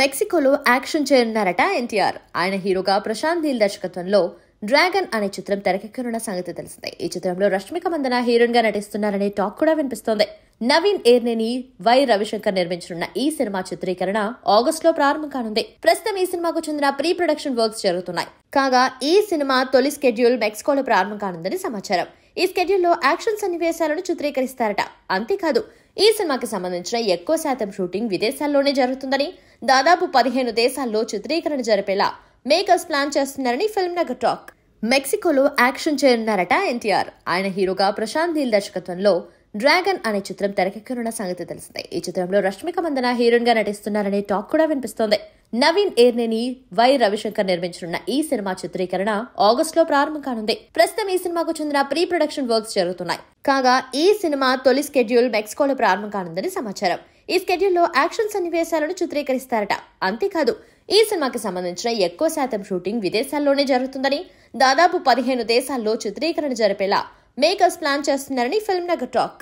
మెక్సికోలో action చేయనున్నారట ఎన్టీఆర్ ఆయన హీరోగా ప్రశాంత్ నీల్ దర్శకత్వంలో డ్రాగన్ అనే చిత్రం తెరకెక్కనున్న సంగతి తెలిసిందే ఈ చిత్రంలో రష్మిక మందన హీరోయిన్ గా నటిస్తున్నారనే టాక్ కూడా వినిపిస్తోంది నవీన్ ఏర్నేని వై రవిశంకర్ నిర్మించనున్న ఈ సినిమా చిత్రీకరణ ఆగస్ట్ లో ప్రారంభం కానుంది ప్రస్తుతం ఈ సినిమాకు చెందిన ప్రీ ప్రొడక్షన్ వర్క్స్ జరుగుతున్నాయి కాగా ఈ సినిమా తొలి స్కెడ్యూల్ మెక్సికోలో ప్రారంభం కానుందని సమాచారం ఈ స్కెడ్యూల్లో యాక్షన్ సన్నివేశాలను చిత్రీకరిస్తారట అంతేకాదు ఈ సినిమాకి సంబంధించిన ఎక్కువ శాతం షూటింగ్ విదేశాల్లోనే జరుగుతుందని దాదాపు పదిహేను దేశాల్లో చిత్రీకరణ జరిపేలా మేకర్స్ ప్లాన్ చేస్తున్నారని ఫిల్మ్ నగర్ టాక్ మెక్సికోలో యాక్షన్ చేయనున్నారట ఎన్టీఆర్ ఆయన హీరోగా ప్రశాంత్ నీల్ దర్శకత్వంలో డ్రాగన్ అనే చిత్రం తెరకెక్కనున్న సంగతి తెలిసిందే ఈ చిత్రంలో రష్మిక మందన హీరోయిన్ గా నటిస్తున్నారనే టాక్ కూడా వినిపిస్తోంది నవీన్ ఏర్నేని వై రవిశంకర్ నిర్మించనున్న ఈ సినిమా చిత్రీకరణ లో ప్రారంభం కానుంది ప్రస్తుతం ఈ సినిమాకు చెందిన ప్రీ ప్రొడక్షన్ వర్క్స్ జరుగుతున్నాయి కాగా ఈ సినిమా తొలి స్కెడ్యూల్ మెక్సికోలో ప్రారంభం కానుందని సమాచారం ఈ స్కెడ్యూల్లో యాక్షన్ సన్నివేశాలను చిత్రీకరిస్తారట అంతేకాదు ఈ సినిమాకి సంబంధించిన ఎక్కువ శాతం షూటింగ్ విదేశాల్లోనే జరుగుతుందని దాదాపు పదిహేను దేశాల్లో చిత్రీకరణ జరిపేలా మేకర్స్ ప్లాన్ చేస్తున్నారని ఫిల్మ్ నగర్ టాక్